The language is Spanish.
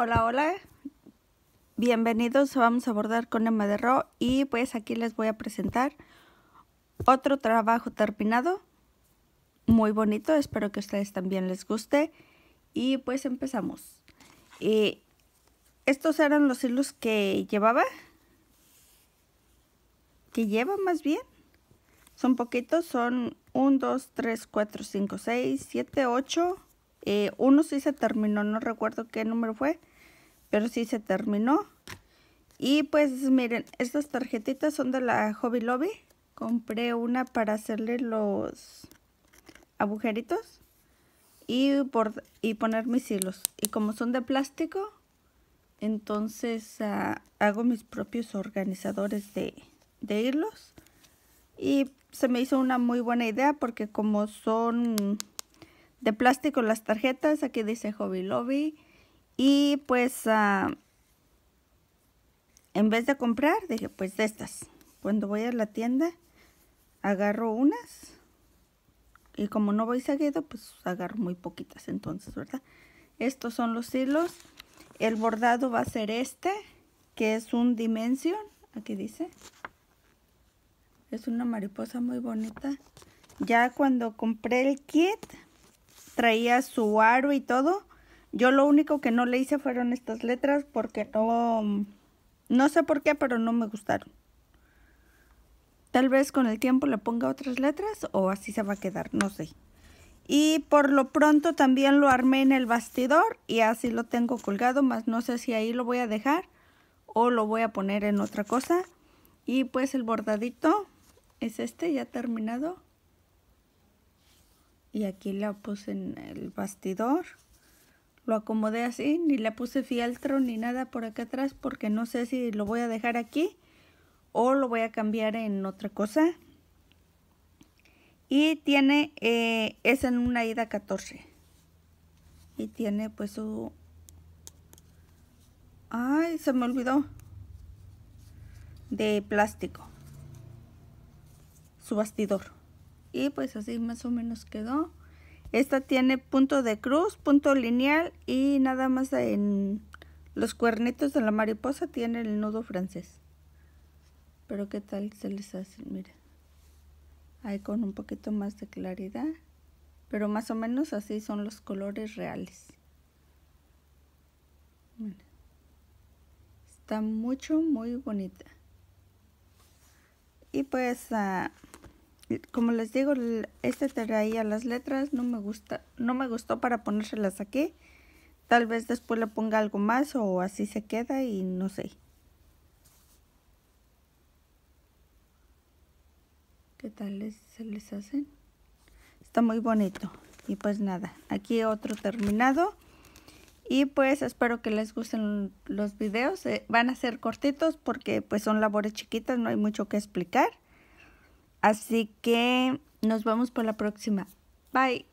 Hola, hola. Bienvenidos. Vamos a abordar con Emma de Ro y pues aquí les voy a presentar otro trabajo terminado. Muy bonito. Espero que a ustedes también les guste. Y pues empezamos. estos eran los hilos que llevaba. Que lleva más bien. Son poquitos. Son 1, 2, 3, 4, 5, 6, 7, 8... Eh, uno sí se terminó, no recuerdo qué número fue, pero sí se terminó. Y pues miren, estas tarjetitas son de la Hobby Lobby. Compré una para hacerle los agujeritos y, por, poner mis hilos. Y como son de plástico, entonces ah, hago mis propios organizadores de, de hilos. Y se me hizo una muy buena idea porque como son de plástico las tarjetas. Aquí dice Hobby Lobby. Y pues ah, en vez de comprar, dije pues de estas. Cuando voy a la tienda, agarro unas. Y como no voy seguido, pues agarro muy poquitas entonces, ¿verdad? Estos son los hilos. El bordado va a ser este, que es un Dimension. Aquí dice. Es una mariposa muy bonita. Ya cuando compré el kit, traía su aro y todo. Yo lo único que no le hice fueron estas letras porque no, no sé por qué, pero no me gustaron. Tal vez con el tiempo le ponga otras letras o así se va a quedar, no sé. Y por lo pronto también lo armé en el bastidor y así lo tengo colgado, más no sé si ahí lo voy a dejar o lo voy a poner en otra cosa. Y pues el bordadito es este ya terminado y aquí la puse en el bastidor. Lo acomodé así, ni le puse fieltro ni nada por acá atrás porque no sé si lo voy a dejar aquí o lo voy a cambiar en otra cosa. Y tiene, eh, es en una ida 14. Y tiene pues su... Ay, se me olvidó. De plástico. Su bastidor y pues así más o menos quedó esta tiene punto de cruz punto lineal y nada más en los cuernitos de la mariposa tiene el nudo francés pero qué tal se les hace miren ahí con un poquito más de claridad pero más o menos así son los colores reales está mucho muy bonita y pues ah, como les digo, este traía las letras, no me gusta, no me gustó para ponérselas aquí. Tal vez después le ponga algo más o así se queda y no sé. ¿Qué tal se les hacen? Está muy bonito. Y pues nada, aquí otro terminado. Y pues espero que les gusten los videos. Eh, van a ser cortitos porque pues son labores chiquitas, no hay mucho que explicar. Así que nos vemos por la próxima. Bye.